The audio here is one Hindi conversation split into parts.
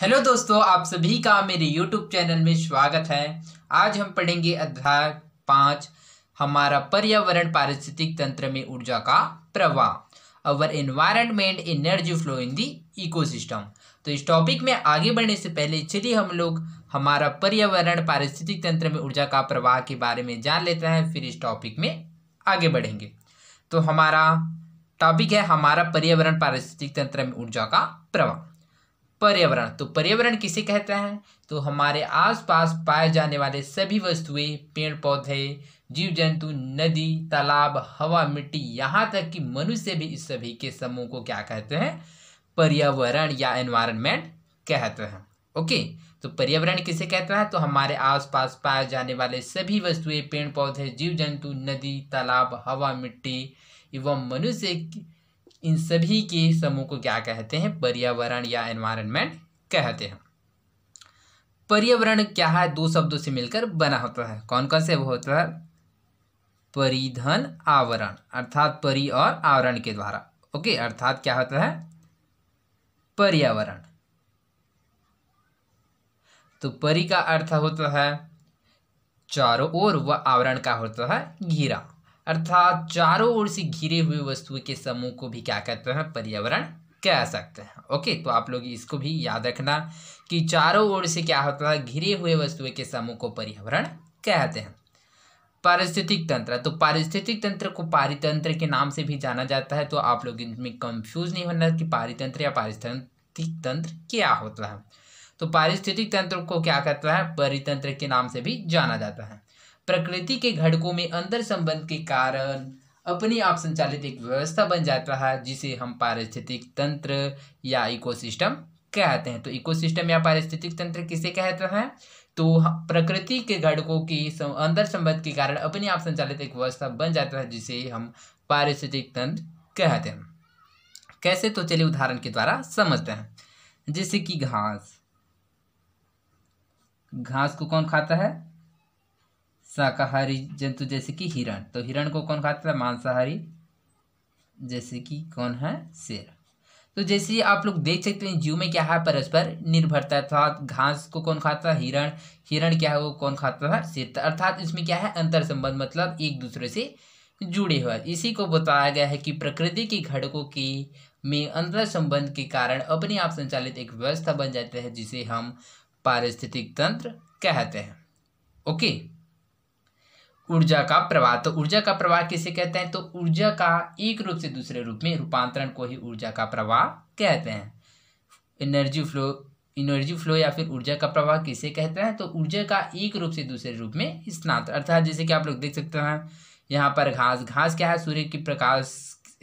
हेलो दोस्तों आप सभी का मेरे यूट्यूब चैनल में स्वागत है आज हम पढ़ेंगे अध्याय पाँच हमारा पर्यावरण पारिस्थितिक तंत्र में ऊर्जा का प्रवाह our environment energy flow in the ecosystem तो इस टॉपिक में आगे बढ़ने से पहले चलिए हम लोग हमारा पर्यावरण पारिस्थितिक तंत्र में ऊर्जा का प्रवाह के बारे में जान लेते हैं फिर इस टॉपिक में आगे बढ़ेंगे तो हमारा टॉपिक है हमारा पर्यावरण पारिस्थितिक तंत्र में ऊर्जा का प्रवाह पर्यावरण तो पर्यावरण किसे कहते हैं तो हमारे आसपास पाए जाने वाले सभी वस्तुएं पेड़ पौधे जीव जंतु नदी तालाब हवा मिट्टी यहाँ तक कि मनुष्य भी इस सभी के समूह को क्या कहते हैं पर्यावरण या एनवायरनमेंट कहते हैं ओके तो पर्यावरण किसे कहते हैं तो हमारे आसपास पाए जाने वाले सभी वस्तुएं पेड़ पौधे जीव जंतु नदी तालाब हवा मिट्टी एवं मनुष्य इन सभी के समूह को क्या कहते हैं पर्यावरण या एनवायरनमेंट कहते हैं पर्यावरण क्या है दो शब्दों से मिलकर बना होता है कौन कौन से वो होता है परिधन आवरण अर्थात परि और आवरण के द्वारा ओके अर्थात क्या होता है पर्यावरण तो परि का अर्थ होता है चारों ओर व आवरण का होता है घेरा अर्थात चारों ओर से घिरे हुए वस्तुओं के समूह को भी क्या कहते हैं पर्यावरण कह सकते हैं ओके तो आप लोग इसको भी याद रखना कि चारों ओर से क्या होता है घिरे हुए वस्तुओं के समूह को पर्यावरण कहते हैं पारिस्थितिक तंत्र तो पारिस्थितिक तंत्र को पारितंत्र के नाम से भी जाना जाता है तो आप लोग इनमें कंफ्यूज नहीं होना कि पारितंत्र या पारिस्थितिक तंत्र क्या होता है तो पारिस्थितिक तंत्र को क्या कहता है परितंत्र के नाम से भी जाना जाता है प्रकृति के घटकों में अंतर संबंध के कारण अपने आप संचालित एक व्यवस्था बन जाता है जिसे हम पारिस्थितिक तंत्र या इकोसिस्टम कहते हैं तो इकोसिस्टम या पारिस्थितिक तंत्र किसे कहते हैं तो प्रकृति के घटकों की अंदर संबंध के कारण अपने आप संचालित एक व्यवस्था बन जाता है जिसे हम पारिस्थितिक तंत्र कहते हैं कैसे तो चलिए उदाहरण के द्वारा समझते हैं जैसे कि घास घास को कौन खाता है शाकाहारी जंतु जैसे कि हिरण तो हिरण को कौन खाता था मांसाहारी जैसे कि कौन है शेर तो जैसे आप लोग देख सकते हैं जीव में क्या है परस्पर निर्भरता अर्थात घास को कौन खाता है हिरण हिरण क्या है वो कौन खाता था शेर तो अर्थात इसमें क्या है अंतर संबंध मतलब एक दूसरे से जुड़े हुए इसी को बताया गया है कि प्रकृति के घटकों की में अंतर संबंध के कारण अपने आप संचालित एक व्यवस्था बन जाती है जिसे हम पारिस्थितिक तंत्र कहते हैं ओके ऊर्जा का प्रवाह तो ऊर्जा का प्रवाह किसे कहते हैं तो ऊर्जा का एक रूप से दूसरे रूप में रूपांतरण को ही ऊर्जा का प्रवाह कहते हैं एनर्जी फ्लो एनर्जी फ्लो या फिर ऊर्जा का प्रवाह किसे कहते हैं तो ऊर्जा का एक रूप से दूसरे रूप में स्नात अर्थात जैसे कि आप लोग देख सकते हैं यहाँ पर घास घास क्या है सूर्य की प्रकाश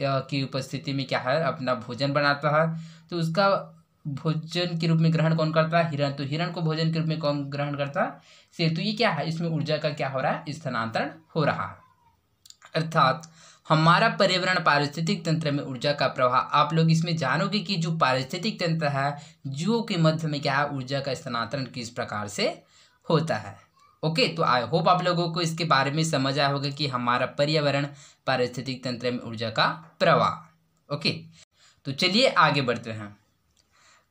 की उपस्थिति में क्या है अपना भोजन बनाता है तो उसका भोजन के रूप में ग्रहण कौन करता है हिरण तो हिरण को भोजन के रूप में कौन ग्रहण करता है से तो ये क्या है इसमें ऊर्जा का क्या हो रहा है स्थानांतरण हो रहा है अर्थात हमारा पर्यावरण पारिस्थितिक तंत्र में ऊर्जा का प्रवाह आप लोग इसमें जानोगे कि जो पारिस्थितिक तंत्र है जीव के मध्य में क्या है ऊर्जा का स्थानांतरण किस प्रकार से होता है ओके तो आई होप आप लोगों को इसके बारे में समझ आया होगा कि हमारा पर्यावरण पारिस्थितिक तंत्र में ऊर्जा का प्रवाह ओके तो चलिए आगे बढ़ते हैं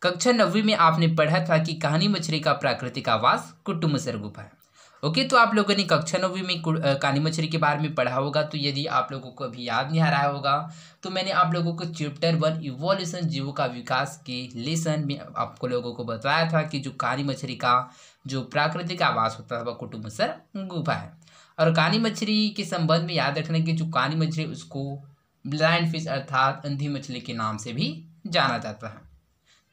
कक्षा नवीं में आपने पढ़ा था कि कहानी मछली का प्राकृतिक आवास सर गुफा है ओके तो आप लोगों ने कक्षा नवीं में कहानी मछली के बारे में पढ़ा होगा तो यदि आप लोगों को अभी याद नहीं आ रहा होगा तो मैंने आप लोगों को चैप्टर वन इवोल्यूशन जीवों का विकास के लेसन में आपको लोगों को बताया था कि जो कहानी मछली का जो प्राकृतिक आवास होता था वह कुटुम गुफा है और कहानी मछली के संबंध में याद रखना कि जो कहानी मछली उसको ब्लाइंड फिश अर्थात अंधी मछली के नाम से भी जाना जाता है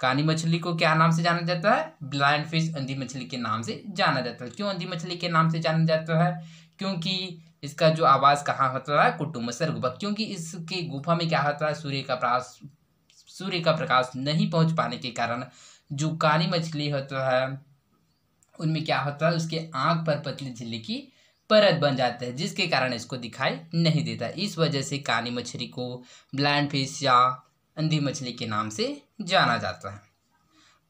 कानी मछली को क्या नाम से जाना जाता है ब्लाइंड फिश अंधी मछली के नाम से जाना जाता है क्यों अंधी मछली के नाम से जाना जाता है क्योंकि इसका जो आवाज़ कहाँ होता है सर गुफा क्योंकि इसके गुफा में क्या होता है सूर्य का प्रकाश सूर्य का प्रकाश नहीं पहुँच पाने के कारण जो कानी मछली होता है उनमें क्या होता है उसके आँख पर पतली झिल्ली की परत बन जाते है जिसके कारण इसको दिखाई नहीं देता इस वजह से कानी मछली को ब्लाइंड फिश या अंधी मछली के नाम से जाना जाता है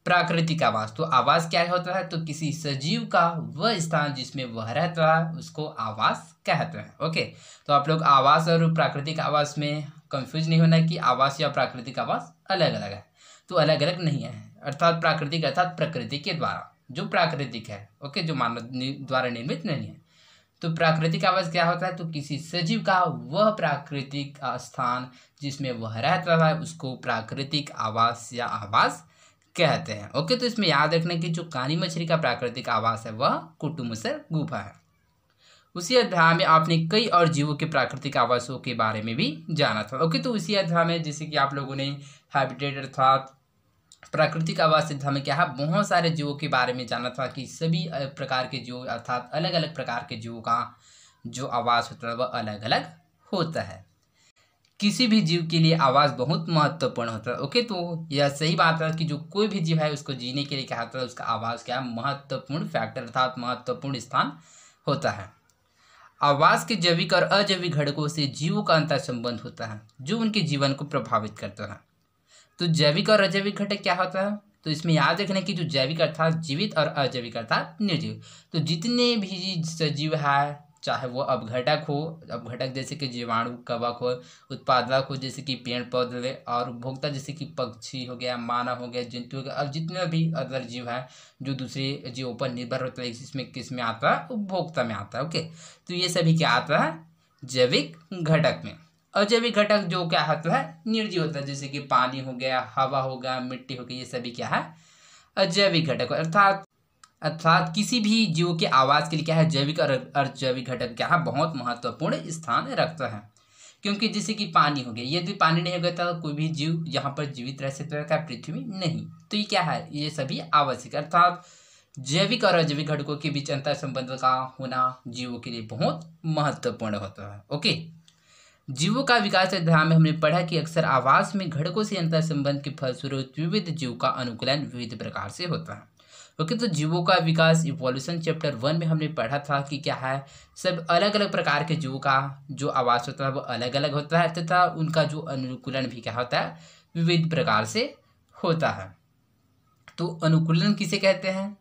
प्राकृतिक आवास तो आवास क्या होता है तो किसी सजीव का वह स्थान जिसमें वह रहता है उसको आवास कहते हैं ओके तो आप लोग आवास और प्राकृतिक आवास में कंफ्यूज नहीं होना कि आवास या प्राकृतिक आवास अलग अलग है तो अलग अलग नहीं है अर्थात प्राकृतिक अर्थात प्रकृति के द्वारा जो प्राकृतिक है ओके जो मानव द्वारा निर्मित नहीं है तो प्राकृतिक आवास क्या होता है तो किसी सजीव का वह प्राकृतिक स्थान जिसमें वह रहता है उसको प्राकृतिक आवास या आवास कहते हैं ओके तो इसमें याद रखने की जो कानी मछली का प्राकृतिक आवास है वह से गुफा है उसी अध्याय में आपने कई और जीवों के प्राकृतिक आवासों के बारे में भी जाना था ओके तो उसी अध्याय में जैसे कि आप लोगों ने हैबिटेट अर्थात प्राकृतिक आवास सिद्ध हमें क्या है बहुत सारे जीवों के बारे में जाना था कि सभी प्रकार के जीव अर्थात अलग अलग प्रकार के जीवों का जो आवास होता है वह अलग अलग होता है किसी भी जीव के लिए आवास बहुत महत्वपूर्ण होता है ओके तो यह सही बात है कि जो कोई भी जीव है उसको जीने के लिए क्या होता है उसका आवास क्या महत्वपूर्ण फैक्टर अर्थात महत्वपूर्ण स्थान होता है आवास के जैविक और अजैविक घटकों से जीवों का अंतर संबंध होता है जो उनके जीवन को प्रभावित करता है तो जैविक और अजैविक घटक क्या होता है तो इसमें याद रखना कि जो जैविक अर्थात जीवित और अजैविक अर्थात निर्जीव तो जितने भी सजीव है चाहे वो अपघटक हो अपघटक जैसे कि जीवाणु कवक हो उत्पादक हो जैसे कि पेड़ पौधे और उपभोक्ता जैसे कि पक्षी हो गया मानव हो गया जंतु हो गया और जितने भी अदर जीव है जो दूसरे जीवों पर निर्भर होता है इसमें किस में आता है उपभोक्ता में आता है ओके तो ये सभी क्या आता है जैविक घटक में अजैविक घटक जो क्या होता है निर्जीव तो होता है जैसे कि पानी हो गया हवा हो गया मिट्टी हो गई ये सभी क्या है अजैविक घटक अर्थात अर्थात किसी भी जीव के आवास के लिए क्या है जैविक और अर्जैविक घटक क्या है बहुत महत्वपूर्ण स्थान रखता है क्योंकि जैसे कि पानी हो गया यदि पानी नहीं हो गया तो कोई भी जीव यहाँ पर जीवित रह सकता है पृथ्वी नहीं तो ये क्या है ये सभी आवश्यक अर्थात जैविक और अजैविक घटकों के बीच अंतर संबंध का होना जीवों के लिए बहुत महत्वपूर्ण होता है ओके जीवों का विकास अध्याय में हमने पढ़ा कि अक्सर आवास में घटकों से अंतर संबंध के फलस्वरूप विविध जीव का अनुकूलन विविध प्रकार से होता है ओके तो जीवों का विकास इवोल्यूशन चैप्टर वन में हमने पढ़ा था कि क्या है सब अलग अलग प्रकार के जीवों का जो आवास होता है वो अलग अलग होता है तथा उनका जो अनुकूलन भी क्या होता है विविध प्रकार से होता है तो अनुकूलन किसे कहते हैं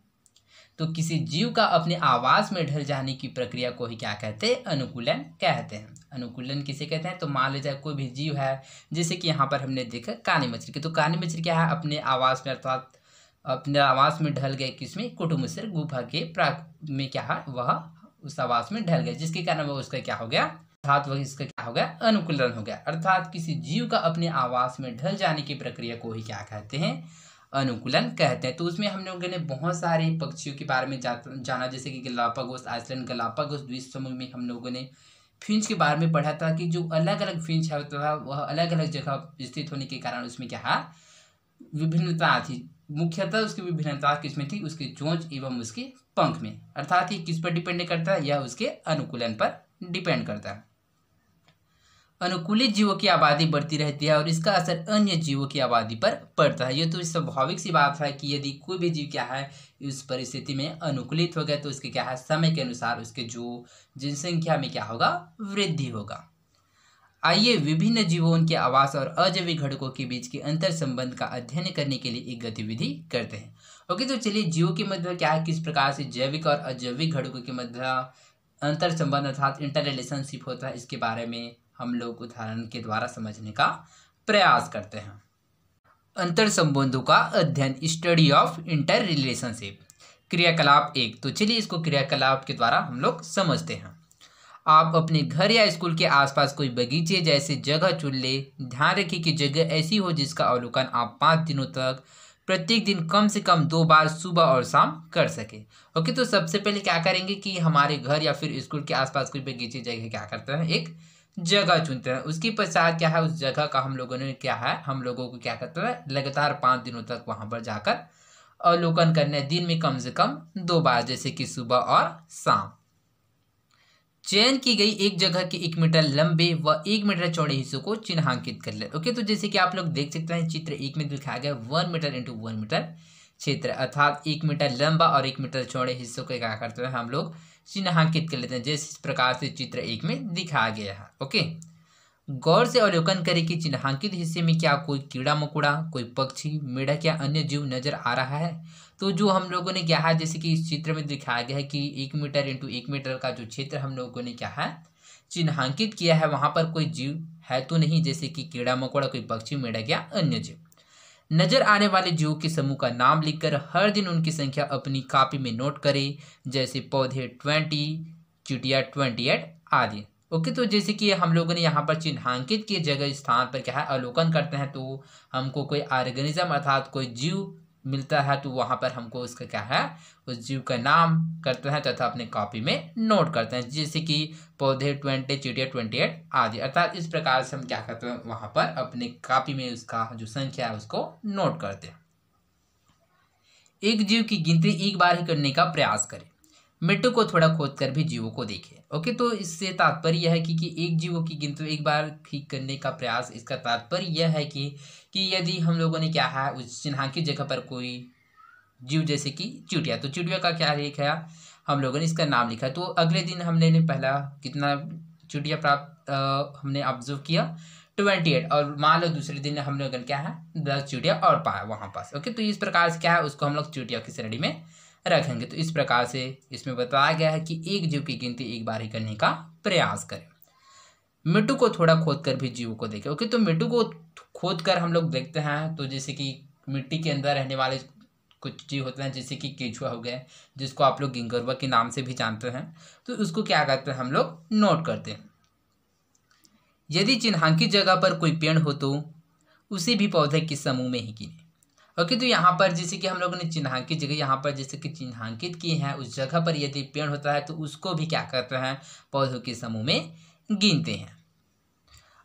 तो किसी जीव का अपने आवास में ढल जाने की प्रक्रिया को ही क्या कहते हैं अनुकूलन कहते हैं अनुकूलन किसे कहते हैं तो मान लीजिए कोई भी जीव है जैसे कि यहाँ पर हमने देखा कानी मछली की तो कानी मछली क्या है अपने आवास में अर्थात अपने आवास में ढल गए किसमें कुटुम्बसर गुफा के प्राक में क्या है वह उस आवास में ढल गए जिसके कारण वह उसका क्या हो गया अर्थात वह इसका क्या हो गया अनुकूलन हो गया अर्थात किसी जीव का अपने आवास में ढल जाने की प्रक्रिया को ही क्या कहते हैं अनुकूलन कहते हैं तो उसमें हम लोगों ने बहुत सारे पक्षियों के बारे में जाना जैसे कि गलापागोस आइसलैंड गलापागोस द्वीप समूह में हम लोगों ने फिंच के बारे में पढ़ा था कि जो अलग अलग फिंच है तो वह अलग अलग जगह स्थित होने के कारण उसमें क्या विभिन्नता थी मुख्यतः उसकी विभिन्नता किसमें थी उसके चोंच एवं उसके पंख में अर्थात ये किस पर डिपेंड करता है यह उसके अनुकूलन पर डिपेंड करता है अनुकूलित जीवों की आबादी बढ़ती रहती है और इसका असर अन्य जीवों की आबादी पर पड़ता है ये तो स्वाभाविक सी बात है कि यदि कोई भी जीव क्या है इस परिस्थिति में अनुकूलित हो गए तो उसके क्या है समय के अनुसार उसके जो जनसंख्या में क्या होगा वृद्धि होगा आइए विभिन्न जीवों उनके आवास और अजैविक घटकों के बीच के अंतर संबंध का अध्ययन करने के लिए एक गतिविधि करते हैं ओके तो चलिए जीवों के मध्य क्या है किस प्रकार से जैविक और अजैविक घटकों के मध्य अंतर संबंध अर्थात इंटर रिलेशनशिप होता है इसके बारे में हम लोग उदाहरण के द्वारा समझने का प्रयास करते हैं अंतर संबंधों का अध्ययन स्टडी ऑफ इंटर रिलेशनशिप क्रियाकलाप एक तो चलिए इसको क्रियाकलाप के द्वारा हम लोग समझते हैं आप अपने घर या स्कूल के आसपास कोई बगीचे जैसे जगह चुन ले ध्यान रखें कि जगह ऐसी हो जिसका अवलोकन आप पाँच दिनों तक प्रत्येक दिन कम से कम दो बार सुबह और शाम कर सके ओके तो सबसे पहले क्या करेंगे कि हमारे घर या फिर स्कूल के आसपास कोई बगीचे जगह क्या करते हैं एक जगह चुनते हैं उसकी पश्चात क्या है उस जगह का हम लोगों ने क्या है हम लोगों को क्या करते हैं लगातार पाँच दिनों तक वहाँ पर जाकर अवलोकन करने दिन में कम से कम दो बार जैसे कि सुबह और शाम चयन की गई एक जगह के एक मीटर लंबे व एक मीटर चौड़े हिस्सों को चिन्हांकित कर ले ओके तो जैसे कि आप लोग देख सकते हैं चित्र एक में दिखाया गया one metre into one metre क्षेत्र अर्थात एक मीटर लंबा और एक मीटर चौड़े हिस्सों को क्या करते हैं हम लोग चिन्हांकित कर लेते हैं इस प्रकार से चित्र एक में दिखाया गया है ओके गौर से अवलोकन करें कि चिन्हांकित हिस्से में क्या कोई कीड़ा मकोड़ा कोई पक्षी मेढक या अन्य जीव नजर आ रहा है तो जो हम लोगों ने क्या है जैसे कि इस चित्र में दिखाया गया है कि एक मीटर इंटू एक मीटर का जो क्षेत्र हम लोगों ने क्या है चिन्हांकित किया है वहां पर कोई जीव है तो नहीं जैसे कि कीड़ा मकोड़ा कोई पक्षी मेढक या अन्य जीव नजर आने वाले जीव के समूह का नाम लिखकर हर दिन उनकी संख्या अपनी कापी में नोट करें जैसे पौधे ट्वेंटी चिटिया ट्वेंटी एट आदि ओके तो जैसे कि हम लोगों ने यहाँ पर चिन्हांकित किए जगह स्थान पर क्या है अवलोकन करते हैं तो हमको कोई ऑर्गेनिज्म अर्थात कोई जीव मिलता है तो वहाँ पर हमको उसका क्या है उस जीव का नाम करते हैं तथा अपने कॉपी में नोट करते हैं जैसे कि पौधे ट्वेंटी चिड़िया ट्वेंटी एट आदि अर्थात इस प्रकार से हम क्या करते हैं वहाँ पर अपने कॉपी में उसका जो संख्या है उसको नोट करते हैं एक जीव की गिनती एक बार ही करने का प्रयास करें मिट्टू को थोड़ा खोद कर भी जीवों को देखें ओके तो इससे तात्पर्य यह है कि, कि एक जीवों की गिनती एक बार ही करने का प्रयास इसका तात्पर्य यह है कि कि यदि हम लोगों ने क्या है उस चिन्हा की जगह पर कोई जीव जैसे कि चुटिया तो चुटिया का क्या लिखा हम लोगों ने इसका नाम लिखा तो अगले दिन हमने ने पहला कितना चुटिया प्राप्त हमने ऑब्जर्व किया ट्वेंटी एट और मान लो दूसरे दिन हम लोगों ने क्या है दस चुटिया और पाया वहाँ पास ओके तो इस प्रकार से क्या है उसको हम लोग चुटिया की श्रेणी में रखेंगे तो इस प्रकार से इसमें बताया गया है कि एक जीव की गिनती एक बार ही करने का प्रयास करें मिट्टू को थोड़ा खोद कर भी जीव को देखें ओके तो मिट्टू को खोद कर हम लोग देखते हैं तो जैसे कि मिट्टी के अंदर रहने वाले कुछ जीव होते हैं जैसे कि केचुआ हो गए जिसको आप लोग गिंगरवा के नाम से भी जानते हैं तो उसको क्या करते हैं हम लोग नोट करते हैं यदि चिन्हांकित जगह पर कोई पेड़ हो तो उसी भी पौधे के समूह में ही गिने ओके तो यहाँ पर जैसे कि हम लोगों ने चिन्हांकित जगह यहाँ पर जैसे कि चिन्हांकित किए हैं उस जगह पर यदि पेड़ होता है तो उसको भी क्या करते हैं पौधों के समूह में गिनते हैं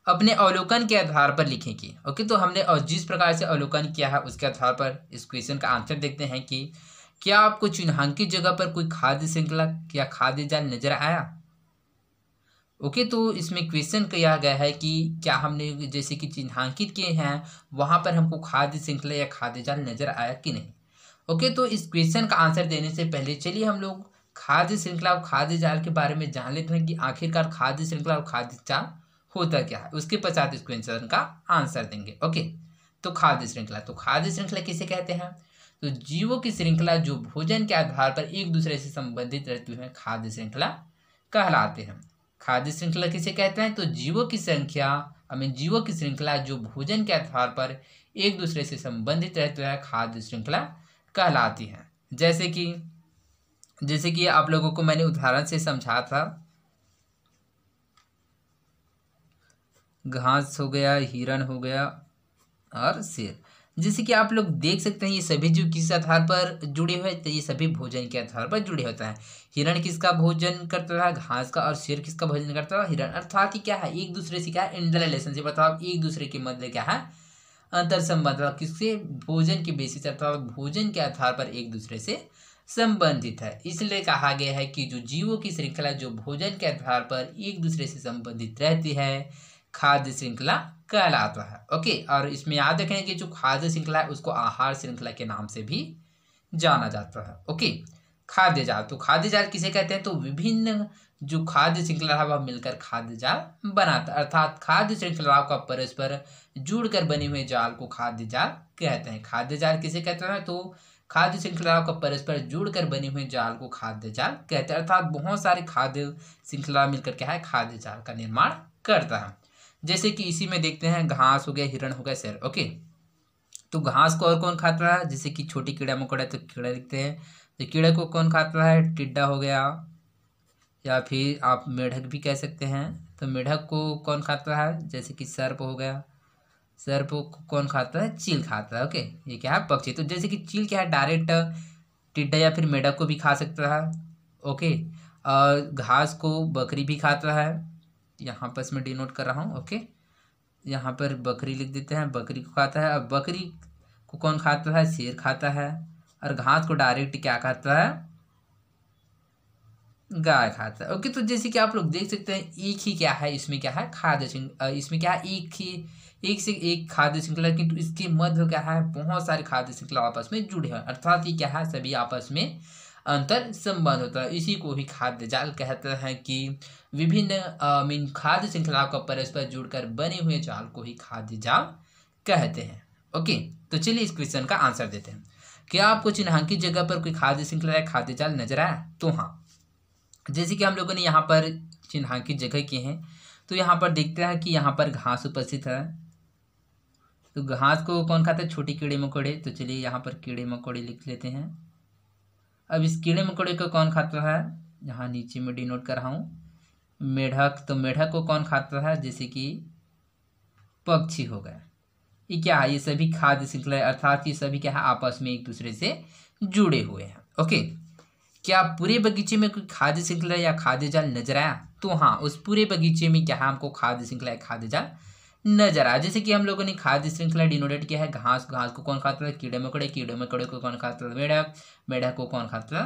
अपने अवलोकन के आधार पर लिखेंगे ओके तो हमने जिस प्रकार से अवलोकन किया है उसके आधार पर इस क्वेश्चन का आंसर देखते हैं कि क्या आपको चिन्हांकित जगह पर कोई खाद्य श्रृंखला या खाद्य जाल नजर आया ओके तो इसमें क्वेश्चन किया गया है कि क्या हमने जैसे कि चिन्हांकित किए हैं वहाँ पर हमको खाद्य श्रृंखला या खाद्य जाल नजर आया कि नहीं ओके तो इस क्वेश्चन का आंसर देने से पहले चलिए हम लोग खाद्य श्रृंखला और खाद्य जाल के बारे में जान लेते हैं कि आखिरकार खाद्य श्रृंखला और खाद्य जाल होता क्या है उसके पश्चात इस क्वेश्चन का आंसर देंगे ओके तो खाद्य श्रृंखला तो खाद्य श्रृंखला किसे कहते हैं तो जीवों की श्रृंखला जो भोजन के आधार पर एक दूसरे से संबंधित रहती है खाद्य श्रृंखला कहलाते हैं खाद्य श्रृंखला किसे कहते हैं तो जीवों की संख्या हमें जीवों की श्रृंखला जो भोजन के आधार पर एक दूसरे से संबंधित रहते हैं खाद्य श्रृंखला कहलाती है जैसे कि जैसे कि आप लोगों को मैंने उदाहरण से समझा था घास हो गया हिरण हो गया और शेर जैसे कि आप लोग देख सकते हैं ये सभी जीव किस आधार पर जुड़े हुए तो ये सभी भोजन के आधार पर जुड़े होता है हिरण किसका भोजन करता था घास का और शेर किसका भोजन करता था हिरण अर्थात क्या है एक दूसरे से क्या है इंटर रिलेशनशिप अर्थात एक दूसरे के मध्य क्या है अंतर संबंध मतलब किससे भोजन के बेसिस अर्थात भोजन के आधार पर एक दूसरे से संबंधित है इसलिए कहा गया है कि जो जीवों की श्रृंखला जो भोजन के आधार पर एक दूसरे से संबंधित रहती है खाद्य श्रृंखला कहलाता है ओके और इसमें याद रखें कि जो खाद्य श्रृंखला है उसको आहार श्रृंखला के नाम से भी जाना जाता है ओके खाद्य जाल तो खाद्य जाल किसे कहते हैं तो विभिन्न जो खाद्य श्रृंखला है वह मिलकर खाद्य जाल बनाता अर्थात खाद्य श्रृंखलाओं का परस्पर जुड़कर बने हुए जाल को खाद्य जाल कहते हैं खाद्य जाल किसे कहते हैं तो खाद्य श्रृंखलाओं का परस्पर जुड़कर बने हुए जाल को खाद्य जाल कहते हैं अर्थात बहुत सारे खाद्य श्रृंखला मिलकर क्या है खाद्य जाल का निर्माण करता है जैसे कि इसी में देखते हैं घास हो गया हिरण हो गया शेर ओके तो घास को और कौन खाता रहा है जैसे कि छोटी कीड़ा मकोड़ा तो कीड़ा लिखते हैं तो कीड़े को कौन खाता रहा है टिड्डा हो गया या फिर आप मेढक भी कह सकते हैं तो मेढक को कौन खाता है जैसे कि सर्प हो गया सर्प को कौन खाता है चील खाता है ओके ये क्या है पक्षी तो जैसे कि चील क्या है डायरेक्ट टिड्डा या फिर मेढक को भी खा सकता है ओके और घास को बकरी भी खाता है यहाँ पर इसमें डिनोट कर रहा हूँ ओके यहाँ पर बकरी लिख देते हैं बकरी को खाता है अब बकरी को कौन खाता है शेर खाता है और घास को डायरेक्ट क्या खाता है गाय खाता है ओके तो जैसे कि आप लोग देख सकते हैं एक ही क्या है इसमें क्या है खाद्य श्रृंखला इसमें क्या है एक ही एक से एक खाद्य श्रृंखला किंतु इसके मध्य क्या है बहुत सारे खाद्य श्रृंखला आपस में जुड़े हैं अर्थात ये क्या है सभी आपस में अंतर संबंध होता है इसी को ही खाद्य जाल कहते हैं कि विभिन्न मीन खाद्य श्रृंखला का परस्पर जुड़कर बने हुए जाल को ही खाद्य जाल कहते हैं ओके तो चलिए इस क्वेश्चन का आंसर देते हैं क्या आपको चिन्हांकित जगह पर कोई खाद्य श्रृंखला या खाद्य जाल नजर आया तो हाँ जैसे कि हम लोगों ने यहाँ पर चिन्हांकित जगह किए हैं तो यहाँ पर देखते हैं कि यहाँ पर घास उपस्थित है तो घास को कौन खाता है छोटी कीड़े मकोड़े तो चलिए यहाँ पर कीड़े मकोड़े लिख लेते हैं अब इस कीड़े मकोड़े को कौन खाता है यहाँ नीचे में डिनोट कर रहा हूँ मेढक तो मेढक को कौन खाता है जैसे कि पक्षी हो गया ये क्या है ये सभी खाद्य श्रृंखला अर्थात ये सभी क्या है आपस में एक दूसरे से जुड़े हुए हैं ओके क्या पूरे बगीचे में कोई खाद्य श्रृंखला या खाद्य जाल नजर आया तो हाँ उस पूरे बगीचे में क्या है हमको खाद्य श्रृंखला या खाद्य जाल नजर आया जैसे कि हम लोगों ने खाद्य श्रृंखला डिनोडेट किया है घास घास को कौन खाता था कीड़े मकोड़े कीड़े मकोड़े को कौन खाता था मेढक मेढक को कौन खाता था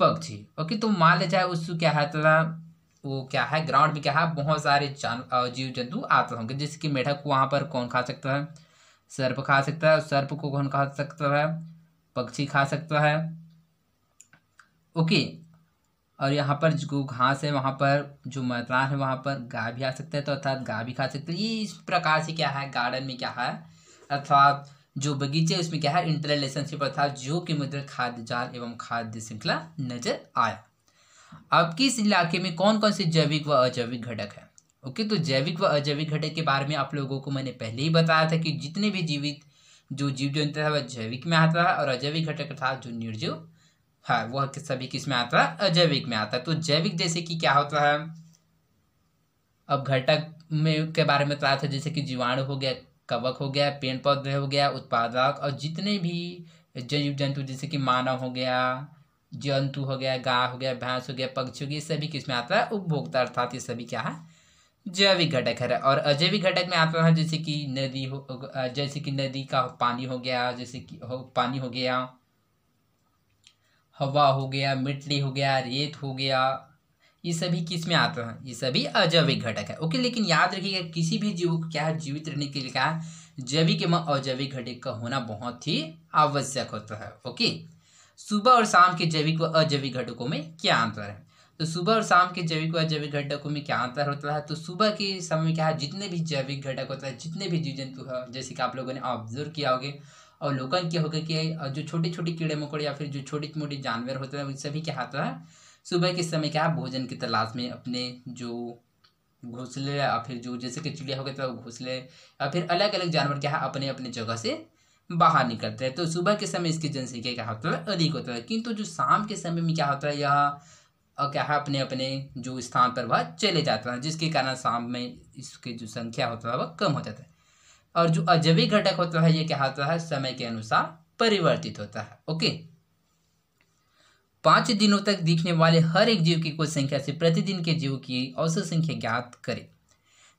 पक्षी ओके तो मान ले जाए उसको क्या है था तो वो क्या है ग्राउंड में क्या है बहुत सारे जान जीव जंतु आते होंगे जैसे कि मेढक वहाँ पर कौन खा सकता है सर्प खा सकता है सर्प को कौन खा सकता है पक्षी खा सकता है ओके और यहाँ पर जो घास है वहाँ पर जो मैदान है वहाँ पर गाय भी आ सकते हैं तो अर्थात गाय भी खा सकते हैं ये इस प्रकार से क्या है गार्डन में क्या है अर्थात जो बगीचे उसमें क्या है इंटर रिलेशनशिप अर्थात जो कि मुद्र खाद्य जाल एवं खाद्य श्रृंखला नजर आया अब किस इलाके में कौन कौन से जैविक व अजैविक घटक है ओके तो जैविक व अजैविक घटक के बारे में आप लोगों को मैंने पहले ही बताया था कि जितने भी जीवित जो जीव जंतु है वह जैविक में आता है और अजैविक घटक अर्थात जो निर्जीव हाँ वह सभी किस में आता है अजैविक में आता है तो जैविक जैसे कि क्या होता है अब घटक में के बारे में बताया तो था जैसे कि जीवाणु हो गया कवक हो गया पेड़ पौधे हो गया उत्पादक और जितने भी जैव जंतु जैसे कि मानव हो गया जंतु हो गया गाय हो गया भैंस हो गया पक्षी हो गया सभी किस में आता है उपभोक्ता अर्थात ये सभी क्या है जैविक घटक है और अजैविक घटक में आता है जैसे कि नदी हो जैसे कि नदी का पानी हो गया जैसे कि हो पानी हो गया हवा हो गया मिट्टी हो गया रेत हो गया ये सभी किस में आते हैं ये सभी अजैविक घटक है ओके लेकिन याद रखिएगा किसी भी जीव को क्या जीवित रहने के लिए क्या जैविक एवं अजैविक घटक का होना बहुत ही आवश्यक होता है ओके सुबह और शाम के जैविक व अजैविक घटकों में क्या अंतर है तो सुबह और शाम के जैविक व अजैविक घटकों में क्या अंतर होता है तो सुबह के समय में क्या है जितने भी जैविक घटक होता है जितने भी जीव जंतु है जैसे कि आप लोगों ने ऑब्जर्व किया होगा अवलोकन किया होगा कि जो छोटे छोटे कीड़े मकोड़े या फिर जो छोटे मोटे जानवर होते हैं उन सभी क्या होता है सुबह के समय क्या भोजन की तलाश में अपने जो घोंसले या फिर जो जैसे कि चिड़िया हो गए तो घोंसले या फिर अलग अलग जानवर क्या है अपने अपने जगह से बाहर निकलते हैं तो सुबह के समय इसकी जनसंख्या क्या होता है अधिक होता है किंतु जो शाम के समय में क्या होता है यह क्या है अपने अपने जो स्थान पर वह चले जाता है जिसके कारण शाम में इसके जो संख्या होता है वह कम हो जाता है और जो अजैविक घटक होता है ये क्या होता है समय के अनुसार परिवर्तित होता है ओके पांच दिनों तक दिखने वाले हर एक जीव की कुल संख्या से प्रतिदिन के जीव की औसत संख्या ज्ञात करें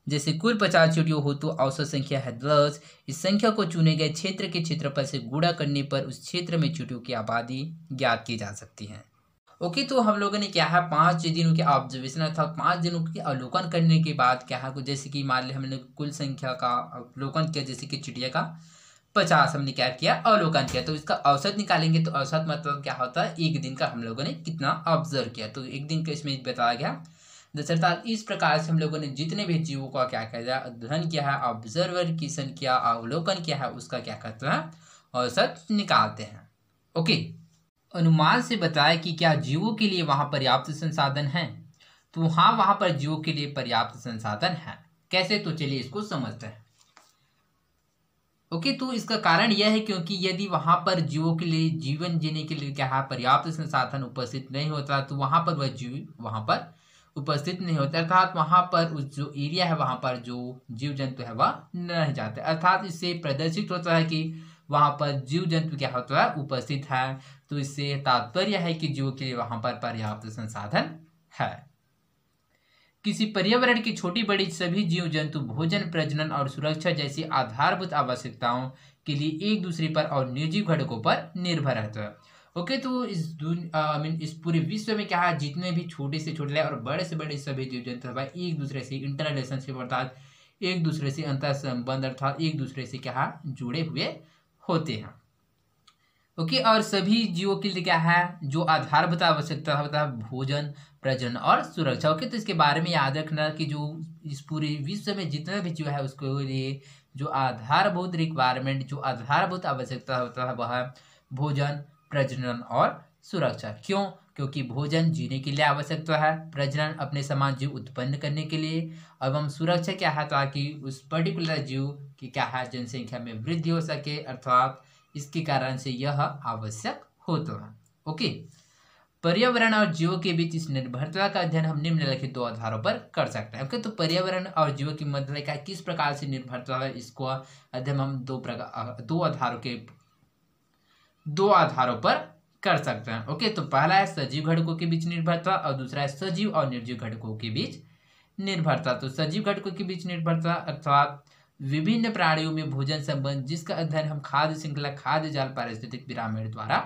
जैसे कुल पचास चिड़ियों हो तो औसत संख्या है दस इस संख्या को चुने गए क्षेत्र के क्षेत्रफल से गुणा करने पर उस क्षेत्र में चिड़ियों की आबादी ज्ञात की जा सकती है ओके तो हम लोगों ने क्या है पाँच दिनों के ऑब्जर्वेशन अर्थात पाँच दिनों के अवलोकन करने के बाद क्या है जैसे कि मान लिया हमने कुल संख्या का अवलोकन किया जैसे कि चिड़िया का पचास हमने क्या किया अवलोकन किया तो इसका औसत निकालेंगे तो औसत मतलब क्या होता है एक दिन का हम लोगों ने कितना ऑब्जर्व किया तो एक दिन का इसमें बताया गया दशरथा इस प्रकार से हम लोगों ने जितने भी जीवों का क्या किया अध्ययन किया है ऑब्जर्वर की संख्या अवलोकन किया है उसका क्या कहते हैं औसत निकालते हैं ओके अनुमान से बताया कि क्या जीवों के लिए वहाँ पर्याप्त संसाधन हैं तो हाँ वहाँ पर जीवों के लिए पर्याप्त संसाधन है कैसे तो चलिए इसको समझते हैं ओके तो इसका कारण यह है क्योंकि यदि वहाँ पर जीवों के लिए जीवन जीने के लिए क्या पर्याप्त संसाधन उपस्थित नहीं होता तो वहाँ पर वह जीव वहाँ पर उपस्थित नहीं होता अर्थात वहाँ पर उस जो एरिया है वहाँ पर जो जीव जंतु है वह नहीं जाते अर्थात इससे प्रदर्शित होता है कि वहां पर जीव जंतु क्या होता है उपस्थित है तो इससे तात्पर्य है कि जीव के लिए वहां पर पर्याप्त संसाधन है किसी पर्यावरण की छोटी बड़ी सभी जीव जंतु भोजन प्रजनन और सुरक्षा जैसी आधारभूत आवश्यकताओं के लिए एक दूसरे पर और निजी घटकों पर निर्भर रहते हैं ओके तो इस आई मीन इस पूरे विश्व में क्या है जितने भी छोटे से छोटे और बड़े से बड़े सभी जीव जंतु है एक दूसरे से इंटर रिलेशनशिप अर्थात एक दूसरे से अंतर संबंध अर्थात एक दूसरे से क्या जुड़े हुए होते हैं ओके और सभी जीवों के लिए क्या है जो आधारभूत आवश्यकता होता है भोजन प्रजन और सुरक्षा ओके तो इसके बारे में याद रखना कि जो इस पूरे विश्व में जितना भी जीव है उसके लिए जो आधारभूत रिक्वायरमेंट जो आधारभूत आवश्यकता होता है वह भोजन प्रजनन और सुरक्षा क्यों क्योंकि भोजन जीने के लिए आवश्यकता है प्रजनन अपने समान जीव उत्पन्न करने के लिए एवं सुरक्षा क्या है ताकि उस पर्टिकुलर जीव कि क्या जनसंख्या में वृद्धि हो सके अर्थात इसके कारण से यह आवश्यक होता है ओके पर्यावरण और जीवों के बीच इस निर्भरता का अध्ययन हम निम्नलिखित दो आधारों पर कर सकते हैं ओके तो पर्यावरण और जीवों की मध्य का किस प्रकार से निर्भरता है इसको अध्ययन हम दो प्रकार दो आधारों के दो आधारों पर कर सकते हैं ओके तो पहला है सजीव घटकों के बीच निर्भरता और दूसरा है सजीव और निर्जीव घटकों के बीच निर्भरता तो सजीव घटकों के बीच निर्भरता अर्थात विभिन्न प्राणियों में भोजन संबंध जिसका अध्ययन हम खाद्य श्रृंखला खाद्य जाल पारिस्थितिक पिरामिड द्वारा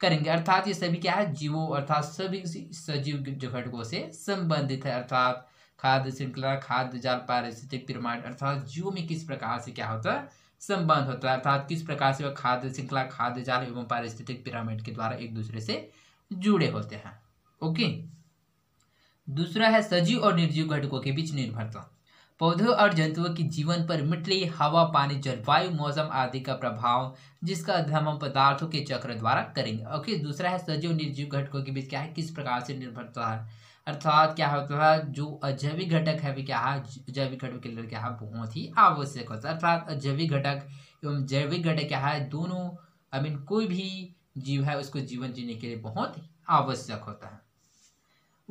करेंगे अर्थात ये सभी क्या है जीवों अर्थात सभी सजीव जो घटकों से संबंधित है अर्थात खाद्य श्रृंखला खाद्य जाल पारिस्थितिक पिरामिड अर्थात जीव में किस प्रकार से क्या होता है संबंध होता है अर्थात किस प्रकार से वह खाद्य श्रृंखला खाद्य जाल एवं पारिस्थितिक पिरामिड के द्वारा एक दूसरे से जुड़े होते हैं ओके दूसरा है सजीव और निर्जीव घटकों के बीच निर्भरता पौधों और जंतुओं के जीवन पर मिट्टी हवा पानी जलवायु मौसम आदि का प्रभाव जिसका अध्ययन हम पदार्थों के चक्र द्वारा करेंगे ओके दूसरा है सजीव निर्जीव घटकों के बीच क्या है किस प्रकार से निर्भरता है अर्थात क्या होता है जो अजैविक घटक है वे क्या है जैविक घटक के लिए क्या है बहुत ही आवश्यक होता है अर्थात अजैविक घटक एवं जैविक घटक क्या है दोनों आई मीन कोई भी जीव है उसको जीवन जीने के लिए बहुत आवश्यक होता है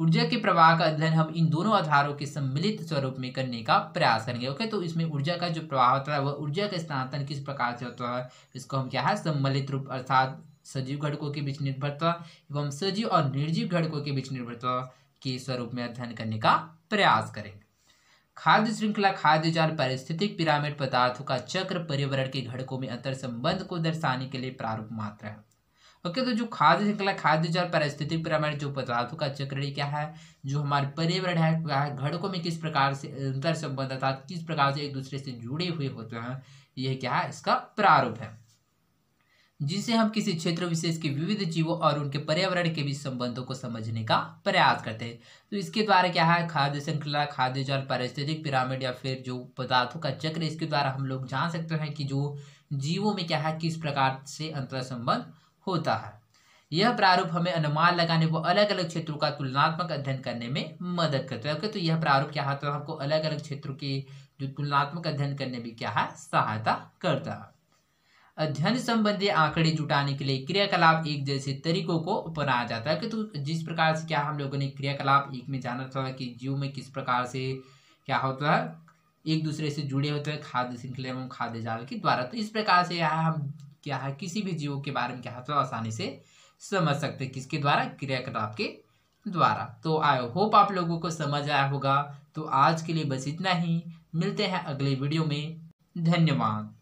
ऊर्जा के प्रवाह का अध्ययन हम इन दोनों आधारों के सम्मिलित स्वरूप में करने का प्रयास करेंगे ओके तो इसमें ऊर्जा का जो प्रवाह होता है वह ऊर्जा का स्थानांतरण किस प्रकार से होता है इसको हम क्या है सम्मिलित रूप अर्थात सजीव घटकों के बीच निर्भरता एवं सजीव और निर्जीव घटकों के बीच निर्भरता के स्वरूप में अध्ययन करने का प्रयास करेंगे खाद्य श्रृंखला खाद्य जाल पारिस्थितिक पिरामिड पदार्थों का चक्र पर्यावरण के घटकों में अंतर संबंध को दर्शाने के लिए प्रारूप मात्र है ओके तो जो खाद्य श्रृंखला खाद्य जल पारिस्थितिक पिरामिड जो पदार्थों का चक्र क्या है जो हमारे पर्यावरण है वह घटकों में किस प्रकार से अंतर संबंध अर्थात किस प्रकार से एक दूसरे से जुड़े हुए होते हैं यह क्या है इसका प्रारूप है जिसे हम किसी क्षेत्र विशेष के विविध जीवों और उनके पर्यावरण के बीच संबंधों को समझने का प्रयास करते हैं तो इसके द्वारा क्या है खाद्य श्रृंखला खाद्य जल पारिस्थितिक पिरामिड या फिर जो पदार्थों का चक्र इसके द्वारा हम लोग जान सकते हैं कि जो जीवों में क्या है किस प्रकार से अंतर संबंध होता है यह प्रारूप हमें अनुमान लगाने व अलग अलग क्षेत्रों का तुलनात्मक अध्ययन करने में मदद करता है ओके तो यह प्रारूप क्या होता है तो हमको अलग अलग क्षेत्रों की जो तुलनात्मक अध्ययन करने में क्या है सहायता करता है अध्ययन संबंधी आंकड़े जुटाने के लिए क्रियाकलाप एक जैसे तरीकों को अपनाया जाता है कि तो जिस प्रकार से क्या हम लोगों ने क्रियाकलाप एक में जाना था कि जीव में किस प्रकार से क्या होता है एक दूसरे से जुड़े होते हैं खाद्य श्रृंखला एवं खाद्य जाल के द्वारा तो इस प्रकार से यह हम क्या है किसी भी जीव के बारे में क्या है तो आसानी से समझ सकते हैं किसके द्वारा क्रियाकलाप के द्वारा तो आई होप आप लोगों को समझ आया होगा तो आज के लिए बस इतना ही मिलते हैं अगले वीडियो में धन्यवाद